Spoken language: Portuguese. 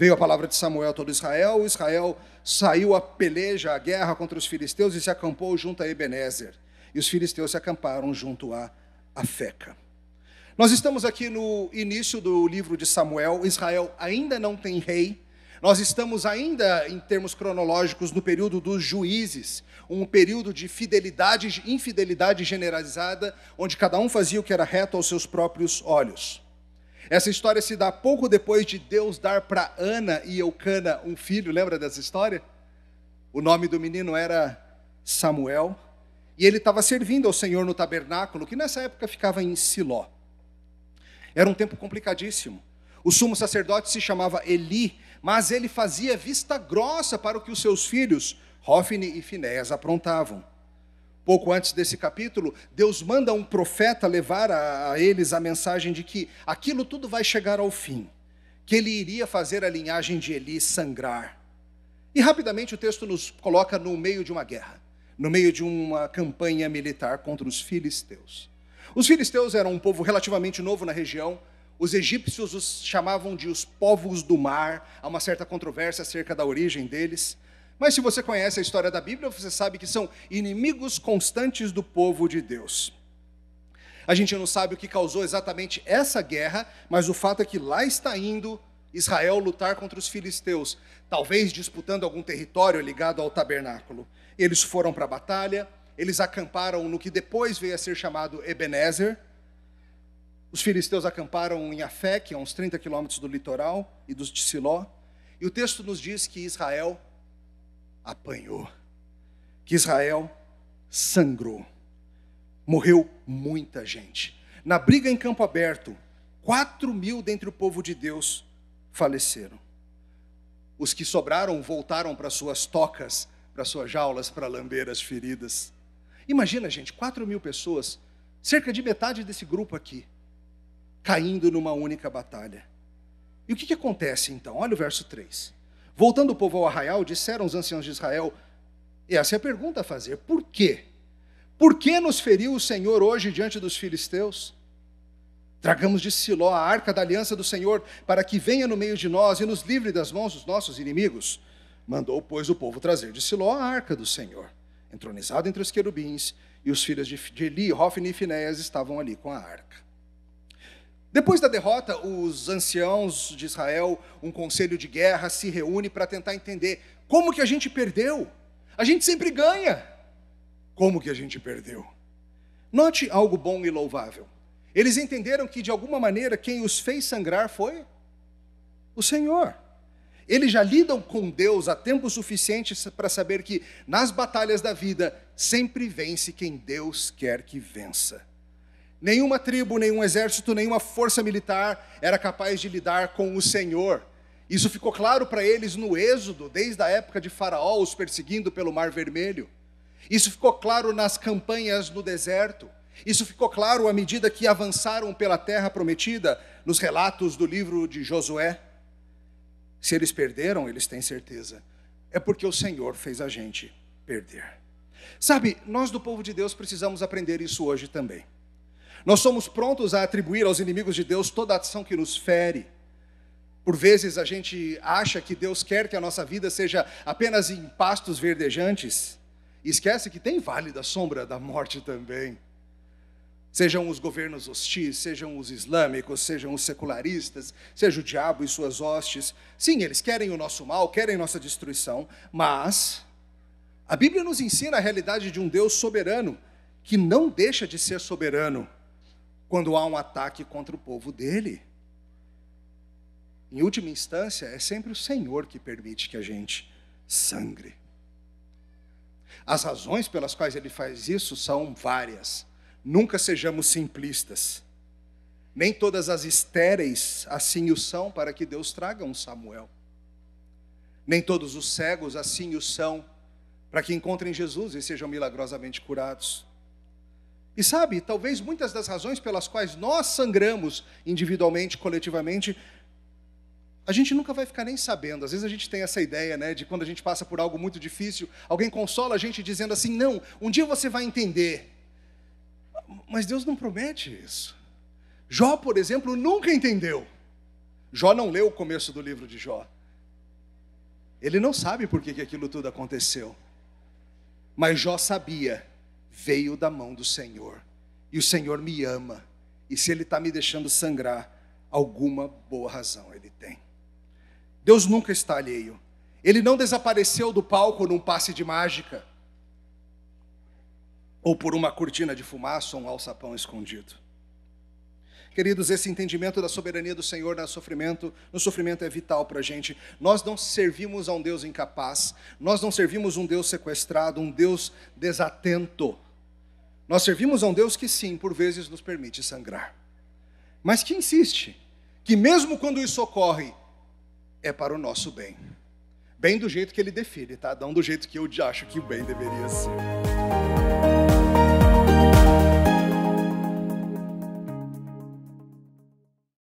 Veio a palavra de Samuel a todo Israel, Israel saiu a peleja, a guerra contra os filisteus e se acampou junto a Ebenezer. E os filisteus se acamparam junto a Afeca. Nós estamos aqui no início do livro de Samuel, Israel ainda não tem rei, nós estamos ainda, em termos cronológicos, no período dos juízes, um período de fidelidade e infidelidade generalizada, onde cada um fazia o que era reto aos seus próprios olhos. Essa história se dá pouco depois de Deus dar para Ana e Eucana um filho, lembra dessa história? O nome do menino era Samuel, e ele estava servindo ao Senhor no tabernáculo, que nessa época ficava em Siló. Era um tempo complicadíssimo. O sumo sacerdote se chamava Eli, mas ele fazia vista grossa para o que os seus filhos, Rófine e Finéas, aprontavam pouco antes desse capítulo, Deus manda um profeta levar a, a eles a mensagem de que aquilo tudo vai chegar ao fim, que ele iria fazer a linhagem de Eli sangrar. E rapidamente o texto nos coloca no meio de uma guerra, no meio de uma campanha militar contra os filisteus. Os filisteus eram um povo relativamente novo na região. Os egípcios os chamavam de os povos do mar, há uma certa controvérsia acerca da origem deles. Mas se você conhece a história da Bíblia, você sabe que são inimigos constantes do povo de Deus. A gente não sabe o que causou exatamente essa guerra, mas o fato é que lá está indo Israel lutar contra os filisteus, talvez disputando algum território ligado ao tabernáculo. Eles foram para a batalha, eles acamparam no que depois veio a ser chamado Ebenezer. Os filisteus acamparam em Afec, a uns 30 quilômetros do litoral e dos de Siló. E o texto nos diz que Israel apanhou, que Israel sangrou. Morreu muita gente. Na briga em campo aberto, 4 mil dentre o povo de Deus faleceram. Os que sobraram voltaram para suas tocas, para suas jaulas, para lamber as feridas. Imagina, gente, 4 mil pessoas, cerca de metade desse grupo aqui, caindo numa única batalha. E o que, que acontece então? Olha o verso 3. Voltando o povo ao arraial, disseram os anciãos de Israel: essa é a pergunta a fazer, por quê? Por que nos feriu o Senhor hoje diante dos filisteus? Tragamos de Siló a arca da aliança do Senhor, para que venha no meio de nós e nos livre das mãos dos nossos inimigos. Mandou, pois, o povo trazer de Siló a arca do Senhor, entronizado entre os querubins, e os filhos de Eli, Hofni e Finéias estavam ali com a arca. Depois da derrota, os anciãos de Israel, um conselho de guerra, se reúne para tentar entender como que a gente perdeu. A gente sempre ganha. Como que a gente perdeu? Note algo bom e louvável. Eles entenderam que, de alguma maneira, quem os fez sangrar foi o Senhor. Eles já lidam com Deus há tempo suficiente para saber que, nas batalhas da vida, sempre vence quem Deus quer que vença. Nenhuma tribo, nenhum exército, nenhuma força militar era capaz de lidar com o Senhor. Isso ficou claro para eles no Êxodo, desde a época de Faraó os perseguindo pelo Mar Vermelho. Isso ficou claro nas campanhas no deserto. Isso ficou claro à medida que avançaram pela terra prometida nos relatos do livro de Josué. Se eles perderam, eles têm certeza. É porque o Senhor fez a gente perder. Sabe, nós do povo de Deus precisamos aprender isso hoje também. Nós somos prontos a atribuir aos inimigos de Deus toda ação que nos fere. Por vezes a gente acha que Deus quer que a nossa vida seja apenas em pastos verdejantes, e esquece que tem vale da sombra da morte também. Sejam os governos hostis, sejam os islâmicos, sejam os secularistas, seja o diabo e suas hostes. Sim, eles querem o nosso mal, querem nossa destruição, mas a Bíblia nos ensina a realidade de um Deus soberano, que não deixa de ser soberano quando há um ataque contra o povo dele. Em última instância, é sempre o Senhor que permite que a gente sangre. As razões pelas quais ele faz isso são várias. Nunca sejamos simplistas. Nem todas as estéreis assim o são para que Deus traga um Samuel. Nem todos os cegos assim o são para que encontrem Jesus e sejam milagrosamente curados. E sabe, talvez muitas das razões pelas quais nós sangramos individualmente, coletivamente, a gente nunca vai ficar nem sabendo. Às vezes a gente tem essa ideia, né, de quando a gente passa por algo muito difícil, alguém consola a gente dizendo assim: "Não, um dia você vai entender". Mas Deus não promete isso. Jó, por exemplo, nunca entendeu. Jó não leu o começo do livro de Jó. Ele não sabe por que, que aquilo tudo aconteceu. Mas Jó sabia veio da mão do Senhor. E o Senhor me ama. E se Ele está me deixando sangrar, alguma boa razão Ele tem. Deus nunca está alheio. Ele não desapareceu do palco num passe de mágica, ou por uma cortina de fumaça ou um alçapão escondido. Queridos, esse entendimento da soberania do Senhor no sofrimento, no sofrimento é vital para a gente. Nós não servimos a um Deus incapaz, nós não servimos um Deus sequestrado, um Deus desatento. Nós servimos a um Deus que, sim, por vezes nos permite sangrar, mas que insiste que, mesmo quando isso ocorre, é para o nosso bem. Bem do jeito que ele define, tá? Não do jeito que eu acho que o bem deveria ser.